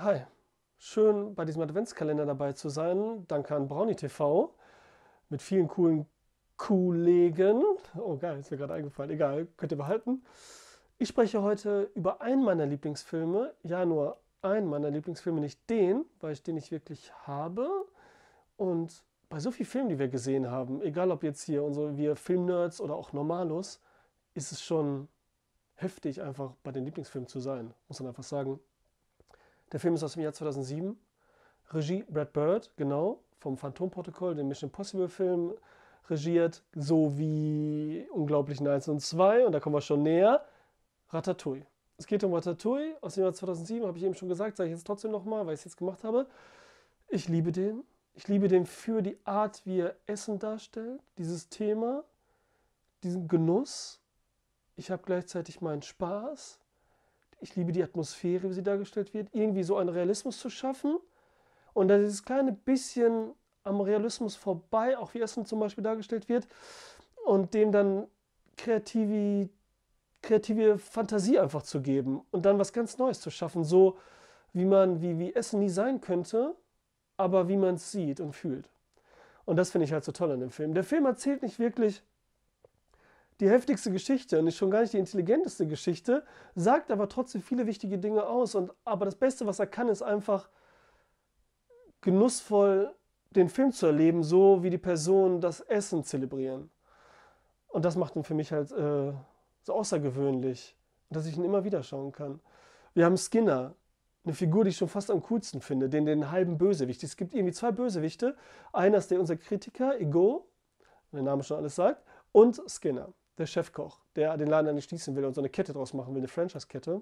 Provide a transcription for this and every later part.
Hi, schön bei diesem Adventskalender dabei zu sein. Danke an Brownie TV mit vielen coolen Kollegen. Oh geil, ist mir gerade eingefallen. Egal, könnt ihr behalten. Ich spreche heute über einen meiner Lieblingsfilme. Ja, nur einen meiner Lieblingsfilme, nicht den, weil ich den nicht wirklich habe. Und bei so vielen Filmen, die wir gesehen haben, egal ob jetzt hier unsere wir Filmnerds oder auch Normalos, ist es schon heftig, einfach bei den Lieblingsfilmen zu sein. Muss man einfach sagen. Der Film ist aus dem Jahr 2007. Regie Brad Bird, genau, vom Phantomprotokoll, den Mission Impossible Film regiert, sowie Unglaublichen 1 und 2, und da kommen wir schon näher, Ratatouille. Es geht um Ratatouille aus dem Jahr 2007, habe ich eben schon gesagt, sage ich jetzt trotzdem nochmal, weil ich es jetzt gemacht habe. Ich liebe den. Ich liebe den für die Art, wie er Essen darstellt, dieses Thema, diesen Genuss. Ich habe gleichzeitig meinen Spaß ich liebe die Atmosphäre, wie sie dargestellt wird, irgendwie so einen Realismus zu schaffen. Und dass dieses kleine bisschen am Realismus vorbei, auch wie Essen zum Beispiel dargestellt wird, und dem dann kreative, kreative Fantasie einfach zu geben und dann was ganz Neues zu schaffen, so wie man, wie, wie Essen nie sein könnte, aber wie man es sieht und fühlt. Und das finde ich halt so toll an dem Film. Der Film erzählt nicht wirklich die heftigste Geschichte und ist schon gar nicht die intelligenteste Geschichte, sagt aber trotzdem viele wichtige Dinge aus. Und, aber das Beste, was er kann, ist einfach genussvoll den Film zu erleben, so wie die Personen das Essen zelebrieren. Und das macht ihn für mich halt äh, so außergewöhnlich, dass ich ihn immer wieder schauen kann. Wir haben Skinner, eine Figur, die ich schon fast am coolsten finde, den, den halben Bösewicht. Es gibt irgendwie zwei Bösewichte. Einer ist der unser Kritiker, Ego, der Name schon alles sagt, und Skinner der Chefkoch, der den Laden eigentlich schließen will und so eine Kette draus machen will, eine Franchise-Kette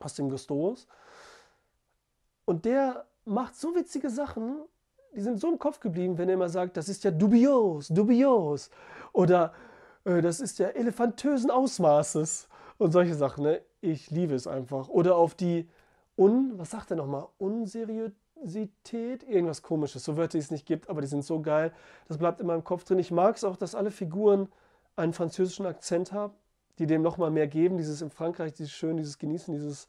aus dem Gustos. Und der macht so witzige Sachen, die sind so im Kopf geblieben, wenn er immer sagt, das ist ja dubios, dubios. Oder äh, das ist ja elefantösen Ausmaßes. Und solche Sachen, ne? Ich liebe es einfach. Oder auf die Un, was sagt er nochmal? Unseriosität? Irgendwas komisches. So Wörter, die es nicht gibt, aber die sind so geil. Das bleibt in meinem Kopf drin. Ich mag es auch, dass alle Figuren einen französischen Akzent habe, die dem nochmal mehr geben, dieses in Frankreich, dieses Schön, dieses Genießen, dieses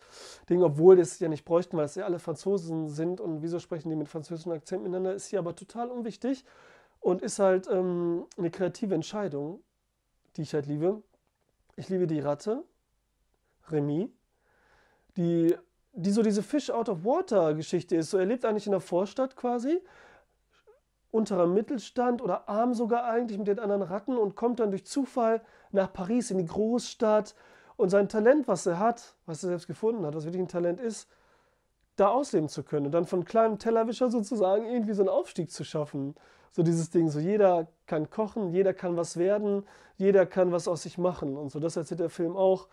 Ding, obwohl das ja nicht bräuchten, weil es ja alle Franzosen sind und wieso sprechen die mit französischem Akzent miteinander, ist hier aber total unwichtig und ist halt ähm, eine kreative Entscheidung, die ich halt liebe. Ich liebe die Ratte, Remy, die, die so diese Fish-out-of-water-Geschichte ist. So, er lebt eigentlich in der Vorstadt quasi unterer Mittelstand oder arm sogar eigentlich mit den anderen Ratten und kommt dann durch Zufall nach Paris in die Großstadt und sein Talent, was er hat, was er selbst gefunden hat, was wirklich ein Talent ist, da ausleben zu können und dann von kleinem Tellerwischer sozusagen irgendwie so einen Aufstieg zu schaffen. So dieses Ding, so jeder kann kochen, jeder kann was werden, jeder kann was aus sich machen und so. Das erzählt der Film auch.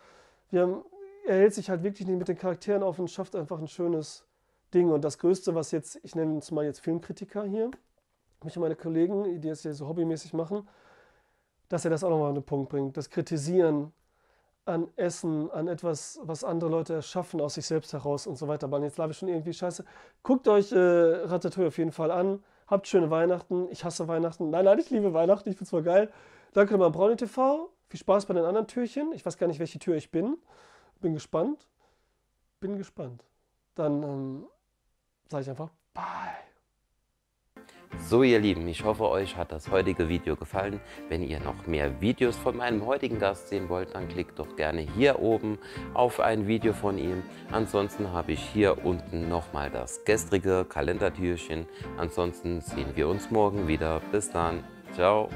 Wir haben, er hält sich halt wirklich nicht mit den Charakteren auf und schafft einfach ein schönes Ding. Und das Größte, was jetzt, ich nenne es mal jetzt Filmkritiker hier, mich und meine Kollegen, die das hier so hobbymäßig machen, dass er das auch nochmal an den Punkt bringt. Das Kritisieren an Essen, an etwas, was andere Leute erschaffen aus sich selbst heraus und so weiter. Aber jetzt glaube ich schon irgendwie scheiße. Guckt euch äh, Ratatouille auf jeden Fall an. Habt schöne Weihnachten. Ich hasse Weihnachten. Nein, nein, ich liebe Weihnachten. Ich finde es voll geil. Danke nochmal an Brownie TV. Viel Spaß bei den anderen Türchen. Ich weiß gar nicht, welche Tür ich bin. Bin gespannt. Bin gespannt. Dann ähm, sage ich einfach so ihr Lieben, ich hoffe euch hat das heutige Video gefallen. Wenn ihr noch mehr Videos von meinem heutigen Gast sehen wollt, dann klickt doch gerne hier oben auf ein Video von ihm. Ansonsten habe ich hier unten nochmal das gestrige Kalendertürchen. Ansonsten sehen wir uns morgen wieder. Bis dann. Ciao.